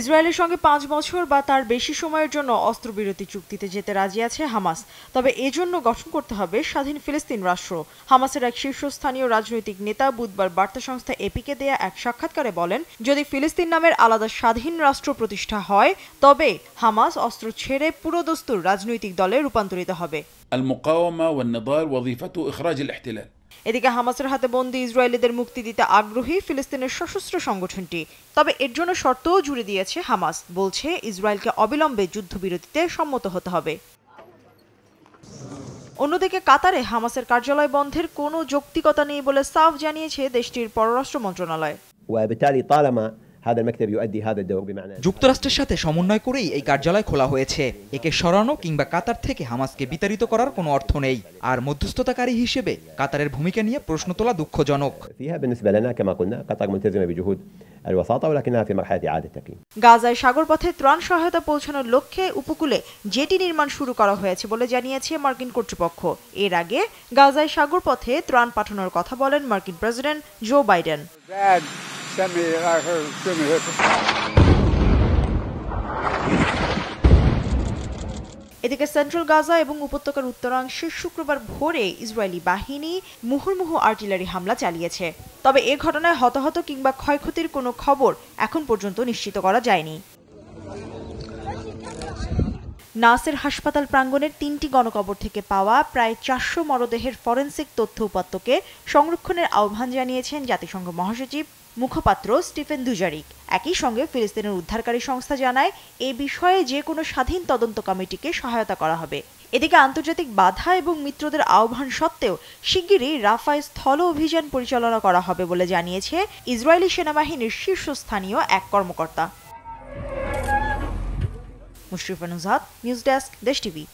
ইসরায়েলের সঙ্গে পাঁচ বছর বা তার বেশি সময়ের জন্য অস্ত্রবিরতি চুক্তিতে যেতে রাজি আছে হামাস তবে এজন্য গঠন করতে হবে স্বাধীন ফিলিস্তিন রাষ্ট্র হামাসের এক শীর্ষস্থানীয় রাজনৈতিক নেতা বুধবার বার্তা সংস্থা এপিকে দেয়া এক সাক্ষাৎকারে বলেন যদি ফিলিস্তিন নামের আলাদা স্বাধীন রাষ্ট্র প্রতিষ্ঠা হয় তবে হামাস অস্ত্র ছেড়ে পুরোদস্তুর রাজনৈতিক দলে রূপান্তরিত হবে والنضال وظيفته الاحتلال এদিকে হামাসের হাতে বন্দি ইসরায়েলিদের মুক্তি দিতে আগ্রহী ফিলিস্তিনের সশস্ত্র সংগঠনটি তবে এর জন্য শর্তও জুড়ে দিয়েছে হামাস বলছে ইসরায়েলকে অবিলম্বে যুদ্ধবিরতিতে সম্মত হতে হবে অন্যদিকে কাতারে হামাসের কার্যালয় বন্ধের কোনো যৌক্তিকতা নেই বলে সাফ জানিয়েছে দেশটির পররাষ্ট্র মন্ত্রণালয় যুক্তরাষ্ট্রের সাথে সমন্বয় করেই এই কার্যালয় খোলা হয়েছে একে সরানো কিংবা কাতার থেকে হামাসকে বিতাড়িত করার কোনো অর্থ নেই আর মধ্যস্থতাকারী হিসেবে কাতারের ভূমিকা নিয়ে প্রশ্ন তোলা দুঃখজনক গাজায় সাগর পথে ত্রাণ সহায়তা পৌঁছানোর লক্ষ্যে উপকূলে জেটি নির্মাণ শুরু করা হয়েছে বলে জানিয়েছে মার্কিন কর্তৃপক্ষ এর আগে গাজায় সাগর পথে ত্রাণ পাঠানোর কথা বলেন মার্কিন president Joe Biden sent me out here shooting এদিকে সেন্ট্রাল গাজা এবং উপত্যকার উত্তরাংশে শুক্রবার ভোরে ইসরায়েলি বাহিনী মুহুর্মুহু আর্টিলারি হামলা চালিয়েছে তবে এ ঘটনায় হতাহত কিংবা ক্ষয়ক্ষতির কোনো খবর এখন পর্যন্ত নিশ্চিত করা যায়নি নাসের হাসপাতাল প্রাঙ্গণের তিনটি গণকবর থেকে পাওয়া প্রায় চারশো মরদেহের ফরেন্সিক তথ্য উপাত্তকে সংরক্ষণের আহ্বান জানিয়েছেন জাতিসংঘ মহাসচিব মুখপাত্র স্টিফেন দুজারিক একই সঙ্গে ফিলিস্তিনের উদ্ধারকারী সংস্থা জানায় এ বিষয়ে যে কোনো স্বাধীন তদন্ত কমিটিকে সহায়তা করা হবে এদিকে আন্তর্জাতিক বাধা এবং মিত্রদের আহ্বান সত্ত্বেও শিগগিরই রাফায় স্থল অভিযান পরিচালনা করা হবে বলে জানিয়েছে ইসরায়েলি সেনাবাহিনীর শীর্ষস্থানীয় এক কর্মকর্তা मुशरफ अनुजाद न्यूज़ डेस्क दश टीवी